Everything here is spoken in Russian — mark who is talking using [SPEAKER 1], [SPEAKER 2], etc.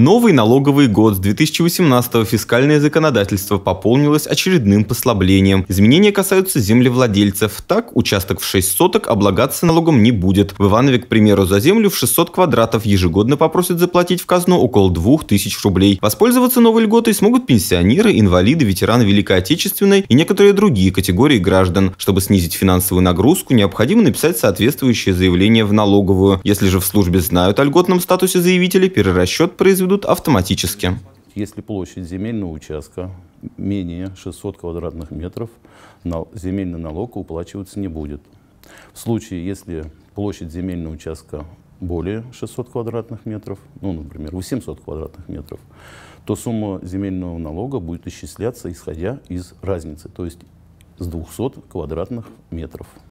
[SPEAKER 1] Новый налоговый год с 2018 фискальное законодательство пополнилось очередным послаблением. Изменения касаются землевладельцев. Так, участок в 6 соток облагаться налогом не будет. В Иванове, к примеру, за землю в 600 квадратов ежегодно попросят заплатить в казну около 2000 рублей. Воспользоваться новой льготой смогут пенсионеры, инвалиды, ветераны Великой Отечественной и некоторые другие категории граждан. Чтобы снизить финансовую нагрузку, необходимо написать соответствующее заявление в налоговую. Если же в службе знают о льготном статусе заявителя, перерасчет произведет идут автоматически.
[SPEAKER 2] Если площадь земельного участка менее 600 квадратных метров, земельный налог уплачиваться не будет. В случае, если площадь земельного участка более 600 квадратных метров, ну, например, 800 квадратных метров, то сумма земельного налога будет исчисляться, исходя из разницы, то есть с 200 квадратных метров.